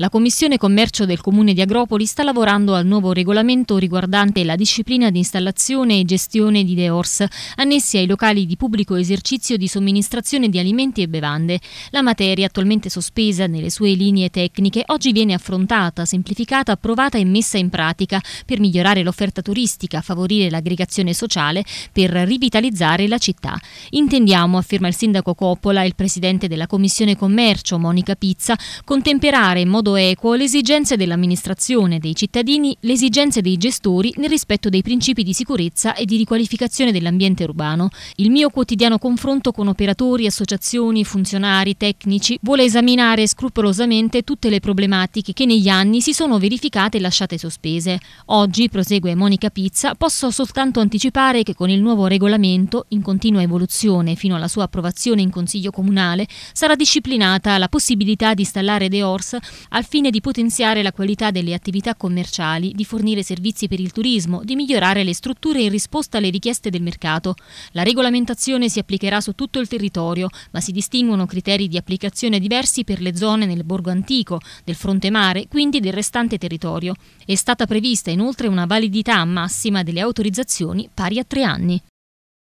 La Commissione Commercio del Comune di Agropoli sta lavorando al nuovo regolamento riguardante la disciplina di installazione e gestione di DEORS annessi ai locali di pubblico esercizio di somministrazione di alimenti e bevande. La materia, attualmente sospesa nelle sue linee tecniche, oggi viene affrontata, semplificata, approvata e messa in pratica per migliorare l'offerta turistica, favorire l'aggregazione sociale, per rivitalizzare la città. Intendiamo, afferma il sindaco Coppola e il presidente della Commissione Commercio, Monica Pizza, contemperare in modo modo equo le esigenze dell'amministrazione, dei cittadini, le esigenze dei gestori nel rispetto dei principi di sicurezza e di riqualificazione dell'ambiente urbano. Il mio quotidiano confronto con operatori, associazioni, funzionari, tecnici vuole esaminare scrupolosamente tutte le problematiche che negli anni si sono verificate e lasciate sospese. Oggi, prosegue Monica Pizza, posso soltanto anticipare che con il nuovo regolamento, in continua evoluzione fino alla sua approvazione in Consiglio Comunale, sarà disciplinata la possibilità di installare DEORS a al fine di potenziare la qualità delle attività commerciali, di fornire servizi per il turismo, di migliorare le strutture in risposta alle richieste del mercato. La regolamentazione si applicherà su tutto il territorio, ma si distinguono criteri di applicazione diversi per le zone nel borgo antico, del fronte mare, quindi del restante territorio. È stata prevista inoltre una validità massima delle autorizzazioni pari a tre anni.